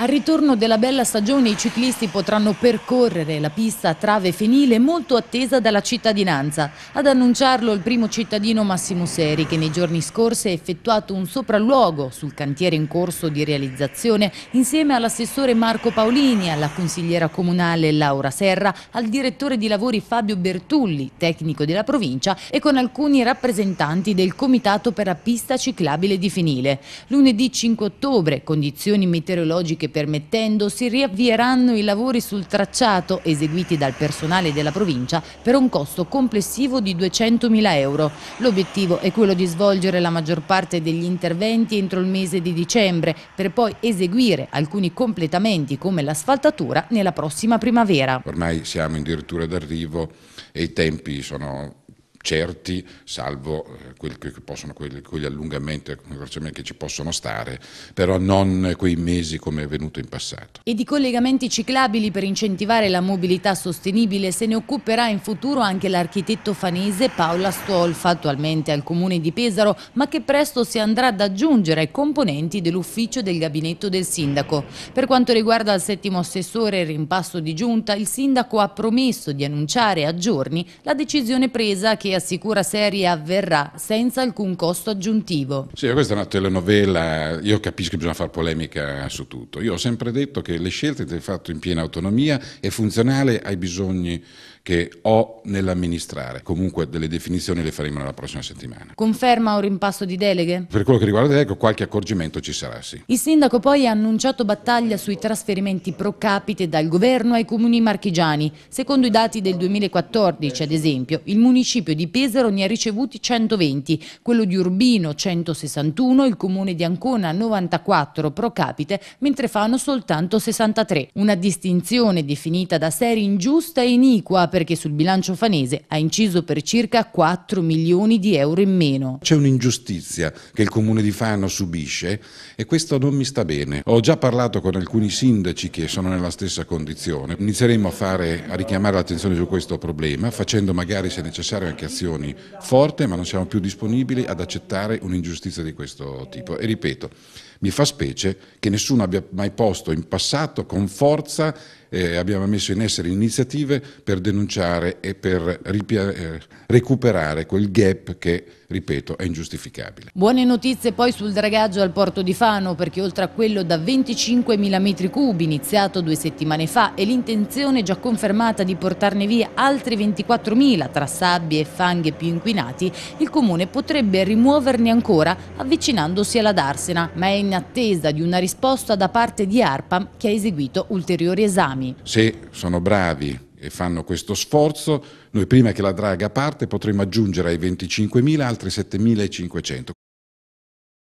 Al ritorno della bella stagione i ciclisti potranno percorrere la pista a trave fenile molto attesa dalla cittadinanza. Ad annunciarlo il primo cittadino Massimo Seri che nei giorni scorsi ha effettuato un sopralluogo sul cantiere in corso di realizzazione insieme all'assessore Marco Paolini, alla consigliera comunale Laura Serra, al direttore di lavori Fabio Bertulli, tecnico della provincia e con alcuni rappresentanti del Comitato per la pista ciclabile di Fenile. Lunedì 5 ottobre, condizioni meteorologiche che permettendo si riavvieranno i lavori sul tracciato eseguiti dal personale della provincia per un costo complessivo di 200.000 euro. L'obiettivo è quello di svolgere la maggior parte degli interventi entro il mese di dicembre per poi eseguire alcuni completamenti come l'asfaltatura nella prossima primavera. Ormai siamo in dirittura d'arrivo e i tempi sono certi, salvo eh, quelli che possono, quegli allungamenti che ci possono stare, però non quei mesi come è avvenuto in passato. E di collegamenti ciclabili per incentivare la mobilità sostenibile se ne occuperà in futuro anche l'architetto fanese Paola Stolfa, attualmente al comune di Pesaro, ma che presto si andrà ad aggiungere ai componenti dell'ufficio del gabinetto del sindaco. Per quanto riguarda il settimo assessore e rimpasto di giunta, il sindaco ha promesso di annunciare a giorni la decisione presa che assicura serie avverrà senza alcun costo aggiuntivo. Sì, questa è una telenovela, io capisco che bisogna fare polemica su tutto. Io ho sempre detto che le scelte le fatto in piena autonomia e funzionale ai bisogni che ho nell'amministrare. Comunque delle definizioni le faremo nella prossima settimana. Conferma un rimpasto di deleghe? Per quello che riguarda ecco, qualche accorgimento ci sarà, sì. Il sindaco poi ha annunciato battaglia sui trasferimenti pro capite dal governo ai comuni marchigiani. Secondo i dati del 2014, ad esempio, il municipio di di Pesaro ne ha ricevuti 120, quello di Urbino 161, il comune di Ancona 94 pro capite, mentre fanno soltanto 63. Una distinzione definita da Seri ingiusta e iniqua perché sul bilancio fanese ha inciso per circa 4 milioni di euro in meno. C'è un'ingiustizia che il comune di Fano subisce e questo non mi sta bene. Ho già parlato con alcuni sindaci che sono nella stessa condizione. Inizieremo a, fare, a richiamare l'attenzione su questo problema facendo magari se necessario anche azioni posizioni forte, ma non siamo più disponibili ad accettare un'ingiustizia di questo tipo. E ripeto, mi fa specie che nessuno abbia mai posto in passato con forza, eh, abbiamo messo in essere iniziative per denunciare e per eh, recuperare quel gap che, ripeto, è ingiustificabile. Buone notizie poi sul dragaggio al porto di Fano, perché oltre a quello da 25.000 metri cubi iniziato due settimane fa e l'intenzione già confermata di portarne via altri 24.000 tra sabbie e fanghe più inquinati, il Comune potrebbe rimuoverne ancora avvicinandosi alla Darsena, ma è in in attesa di una risposta da parte di ARPAM che ha eseguito ulteriori esami. Se sono bravi e fanno questo sforzo, noi prima che la draga parte potremo aggiungere ai 25.000 altri 7.500.